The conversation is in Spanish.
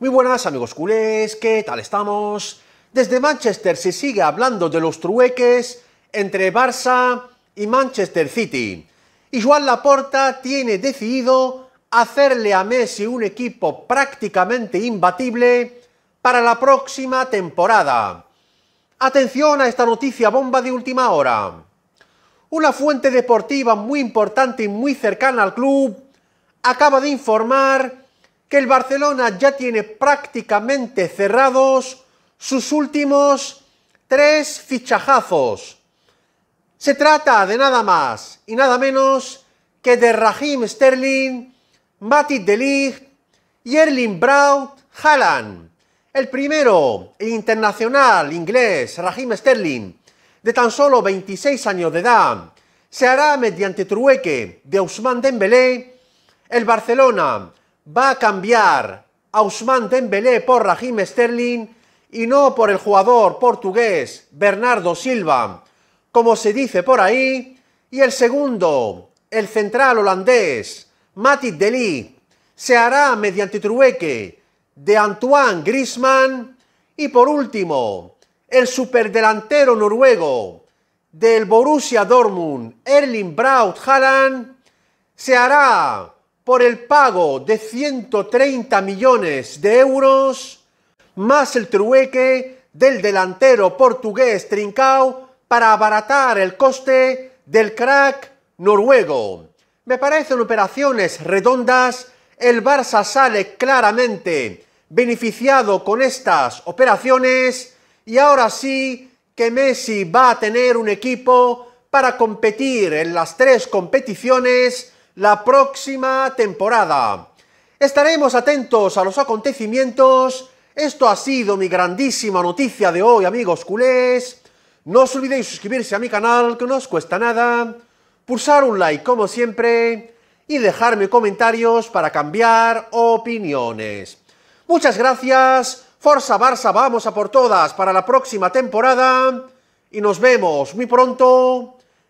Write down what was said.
Muy buenas amigos culés, ¿qué tal estamos? Desde Manchester se sigue hablando de los trueques entre Barça y Manchester City. Y Juan Laporta tiene decidido hacerle a Messi un equipo prácticamente imbatible para la próxima temporada. Atención a esta noticia bomba de última hora. Una fuente deportiva muy importante y muy cercana al club acaba de informar que el Barcelona ya tiene prácticamente cerrados sus últimos tres fichajazos. Se trata de nada más y nada menos que de Raheem Sterling, Matit de y Erling Braut Haaland. El primero, el internacional inglés Raheem Sterling, de tan solo 26 años de edad, se hará mediante trueque de Ousmane Dembélé. El Barcelona va a cambiar a Ousmane Dembélé por Raheem Sterling y no por el jugador portugués Bernardo Silva, como se dice por ahí, y el segundo, el central holandés Matit Deli, se hará mediante trueque de Antoine Griezmann y por último, el superdelantero noruego del Borussia Dortmund, Erling Braut Haaland, se hará por el pago de 130 millones de euros más el trueque del delantero portugués Trincao para abaratar el coste del crack noruego. Me parecen operaciones redondas, el Barça sale claramente beneficiado con estas operaciones y ahora sí que Messi va a tener un equipo para competir en las tres competiciones la próxima temporada. Estaremos atentos a los acontecimientos. Esto ha sido mi grandísima noticia de hoy, amigos culés. No os olvidéis suscribirse a mi canal, que no os cuesta nada, pulsar un like como siempre y dejarme comentarios para cambiar opiniones. Muchas gracias, Forza Barça, vamos a por todas para la próxima temporada y nos vemos muy pronto